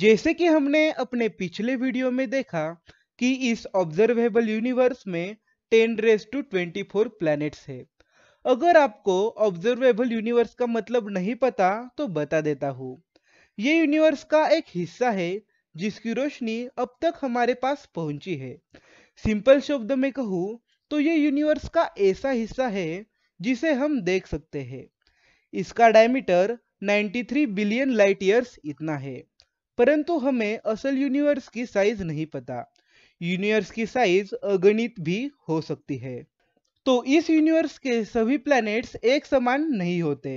जैसे कि हमने अपने पिछले वीडियो में देखा कि इस ऑब्जर्वेबल यूनिवर्स में ten raise to four planets है अगर आपको ऑब्जर्वेबल यूनिवर्स का मतलब नहीं पता तो बता देता हूँ ये यूनिवर्स का एक हिस्सा है जिसकी रोशनी अब तक हमारे पास पहुंची है सिंपल शब्द में कहूँ तो ये यूनिवर्स का ऐसा हिस्सा है जिसे हम देख सकते हैं इसका डायमीटर 93 बिलियन लाइट ईयर्स इतना है परंतु हमें असल यूनिवर्स की साइज नहीं पता यूनिवर्स की साइज अगणित भी हो सकती है तो इस यूनिवर्स के सभी प्लैनेट्स एक समान नहीं होते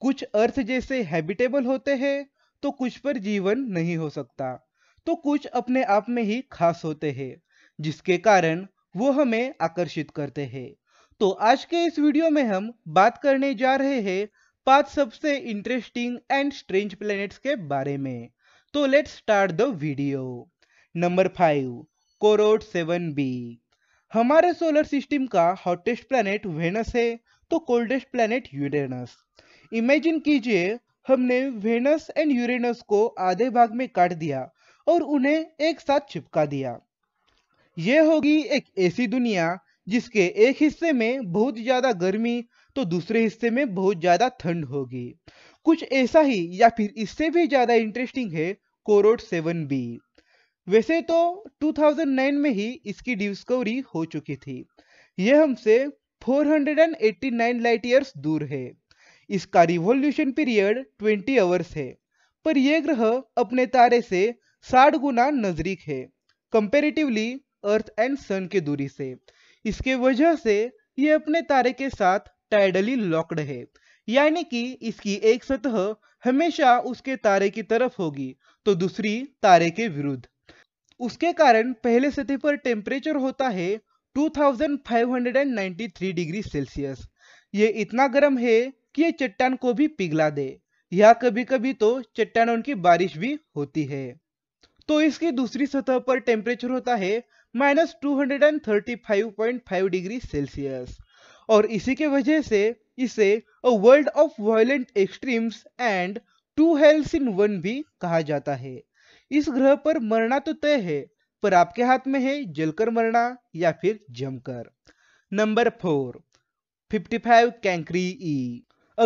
कुछ अर्थ जैसे हैबिटेबल होते हैं तो कुछ पर जीवन नहीं हो सकता तो कुछ अपने आप में ही खास होते हैं जिसके कारण वो हमें आकर्षित करते हैं तो आज के इस वीडियो में हम बात करने जा रहे हैं पांच सबसे इंटरेस्टिंग एंड स्ट्रेंज प्लैनेट्स के बारे में तो let's start the video number five CoRoT seven B हमारे सोलर सिस्टम का हॉटेस्ट प्लैनेट वेनस है तो कोल्डेस्ट प्लैनेट यूरेनस इमेजिन कीजिए हमने वेनस एंड यूरेनस को आधे भाग में काट दिया और उन्हें एक साथ चिपका दिया यह होगी एक ऐसी दुनिया जिसके एक हिस्से में बहुत ज्यादा गर्मी तो दूसरे हिस्से में बहुत ज्यादा ठंड होगी कुछ ऐसा ही या फिर इससे भी ज्यादा इंटरेस्टिंग है कोरोड सेवन बी वैसे तो 2009 में ही इसकी डिस्कवरी हो चुकी थी यह हमसे 489 लाइट ईयर्स दूर है इसका रिवॉल्यूशन पीरियड 20 आवर्स है पर यह ग्रह अपने तारे से 60 गुना नजदीक है कंपेरेटिवली अर्थ एंड सन की दूरी से इसके वजह से यह अपने तारे के साथ टाइडली लॉक्ड है यानी कि इसकी एक सतह हमेशा उसके तारे की तरफ होगी तो दूसरी तारे के विरुद्ध उसके कारण पहले सतह पर टेम्परेचर होता है 2593 डिग्री सेल्सियस ये इतना गर्म है कि ये चट्टान को भी पिघला दे या कभी कभी तो चट्टानों की बारिश भी होती है तो इसकी दूसरी सतह पर टेम्परेचर होता है माइनस टू डिग्री सेल्सियस और इसी के वजह से इसे a world of violent extremes and two hells in one भी कहा जाता है इस ग्रह पर मरना तो तय है पर आपके हाथ में है जलकर मरना या फिर जमकर नंबर फोर 55 कैंक्री ई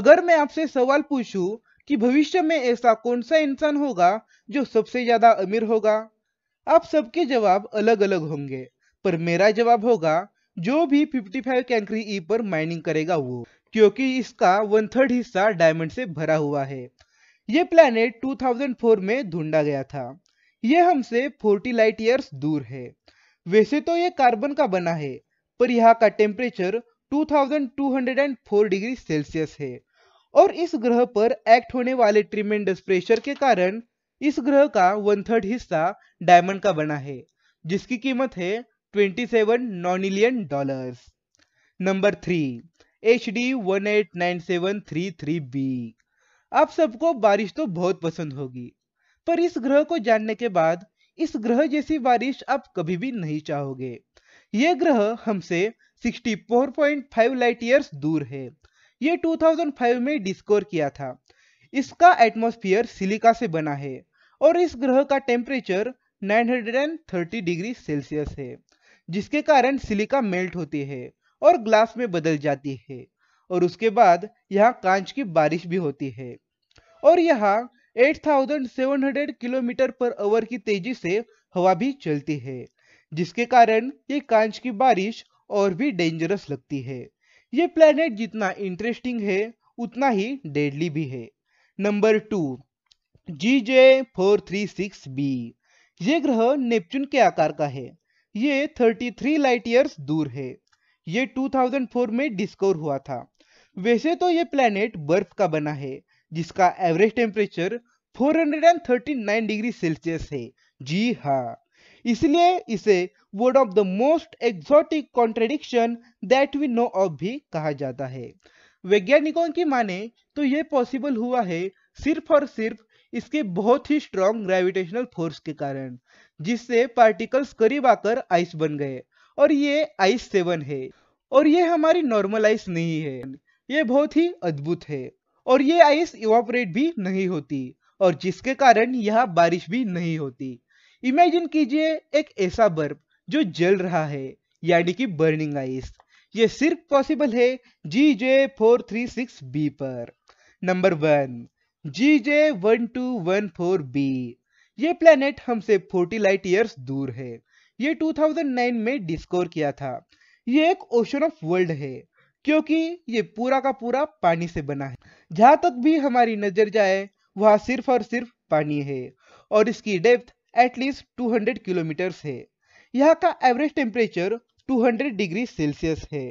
अगर मैं आपसे सवाल पूछूं कि भविष्य में ऐसा कौन सा इंसान होगा जो सबसे ज्यादा अमीर होगा आप सबके जवाब अलग अलग होंगे पर मेरा जवाब होगा जो भी 55 कैंकरी ई पर माइनिंग करेगा वो क्योंकि इसका वन थर्ड हिस्सा डायमंड से भरा हुआ है ये प्लैनेट 2004 में ढूंढा गया था यह हमसे 40 लाइट ईयर्स दूर है वैसे तो यह कार्बन का बना है पर यहाँ का टेम्परेचर 2204 डिग्री सेल्सियस है और इस ग्रह पर एक्ट होने वाले ट्रिमेंडस प्रेशर के कारण इस ग्रह का वन थर्ड हिस्सा डायमंड का बना है जिसकी कीमत है twenty 27 nonillion dollar number three H D one eight nine seven three three B आप सबको बारिश तो बहुत पसंद होगी पर इस ग्रह को जानने के बाद इस ग्रह जैसी बारिश आप कभी भी नहीं चाहोगे ये ग्रह हमसे 64.5 लाइट ईयर्स दूर है ये 2005 में डिस्कोर किया था इसका एटमॉस्फेयर सिलिका से बना है और इस ग्रह का टेम्परेचर 930 डिग्री सेल्सियस है जिसके कारण सिलिका मेल्ट होती है और ग्लास में बदल जाती है और उसके बाद यहाँ कांच की बारिश भी होती है और यहाँ 8,700 किलोमीटर पर आवर की तेजी से हवा भी चलती है जिसके कारण ये कांच की बारिश और भी डेंजरस लगती है ये प्लेनेट जितना इंटरेस्टिंग है उतना ही डेडली भी है number two G J four three six B ये ग्रह नेपच्यून के आकार का है ये 33 लाइट ईयर्स दूर है ये 2004 में डिस्कवर हुआ था वैसे तो ये प्लेनेट बर्फ का बना है जिसका एवरेज टेम्परेचर 439 डिग्री सेल्सियस है जी हाँ इसलिए इसे one of the most exotic contradiction that we know of भी कहा जाता है वैज्ञानिकों की माने तो यह पॉसिबल हुआ है सिर्फ और सिर्फ इसके बहुत ही स्ट्रॉन्ग ग्रेविटेशनल फोर्स के कारण जिससे पार्टिकल्स करीब आकर आइस बन गए और ये आइस सेवन है और ये हमारी नॉर्मल आइस नहीं है ये बहुत ही अद्भुत है और ये आइस इवापोरेट भी नहीं होती और जिसके कारण यह बारिश भी नहीं होती इमेजिन कीजिए एक ऐसा बर्फ जो जल रहा है यानी कि बर्निंग आइस ये सिर्फ पॉसिबल है G J four three six B पर number one G J one two one four B ये प्लेनेट हमसे 40 लाइट ईयर्स दूर है ये 2009 में डिस्कवर किया था ये एक ओशन ऑफ वर्ल्ड है क्योंकि ये पूरा का पूरा पानी से बना है जहां तक भी हमारी नजर जाए वहां सिर्फ और सिर्फ पानी है और इसकी डेप्थ एटलीस्ट 200 किलोमीटर है यहाँ का एवरेज टेम्परेचर 200 डिग्री सेल्सियस है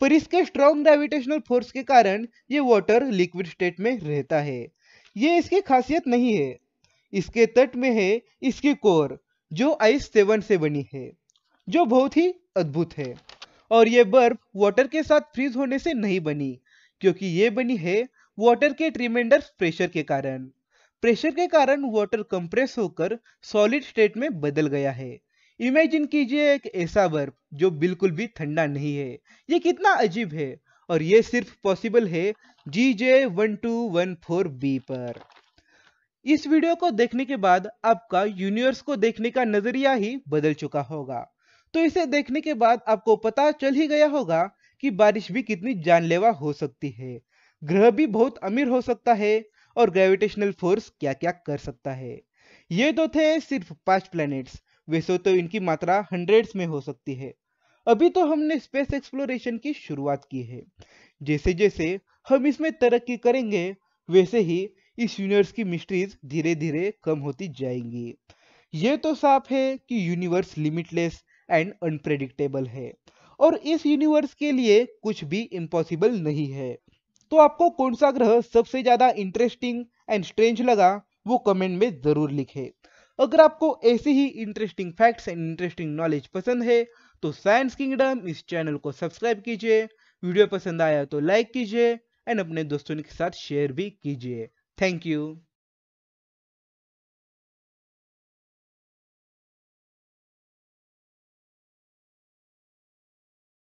पर इसके स्ट्रॉन्ग ग्रेविटेशनल फोर्स के कारण ये वाटर लिक्विड स्टेट में रहता है ये इसकी खासियत नहीं है इसके तट में है इसकी कोर जो आइस सेवन से बनी है जो बहुत ही अद्भुत है और ये बर्फ वाटर के साथ फ्रीज होने से नहीं बनी क्योंकि ये बनी है वाटर के ट्रीमेंडर प्रेशर के कारण प्रेशर के कारण वाटर कंप्रेस होकर सॉलिड स्टेट में बदल गया है इमेजिन कीजिए एक ऐसा बर्फ जो बिल्कुल भी ठंडा नहीं है ये कितना अजीब है और ये सिर्फ पॉसिबल है G J one two one four B पर इस वीडियो को देखने के बाद आपका यूनिवर्स को देखने का नजरिया ही बदल चुका होगा तो इसे देखने के बाद आपको पता चल ही गया होगा कि बारिश भी कितनी जानलेवा हो सकती है ग्रह भी बहुत अमीर हो सकता है और ग्रेविटेशनल फोर्स क्या क्या कर सकता है ये तो थे सिर्फ पांच प्लैनेट्स वैसे तो इनकी मात्रा हंड्रेड्स में हो सकती है अभी तो हमने स्पेस एक्सप्लोरेशन की शुरुआत की है जैसे जैसे हम इसमें तरक्की करेंगे वैसे ही इस यूनिवर्स की मिस्ट्रीज धीरे धीरे कम होती जाएंगी ये तो साफ है कि यूनिवर्स लिमिटलेस एंड अनप्रेडिक्टेबल है और इस यूनिवर्स के लिए कुछ भी इम्पॉसिबल नहीं है तो आपको कौन सा ग्रह सबसे ज्यादा इंटरेस्टिंग एंड स्ट्रेंज लगा वो कमेंट में जरूर लिखें अगर आपको ऐसे ही interesting facts and interesting knowledge पसंद है तो साइंस किंगडम इस चैनल को सब्सक्राइब कीजिए वीडियो पसंद आया तो लाइक कीजिए एंड अपने दोस्तों के साथ शेयर भी कीजिए Thank you.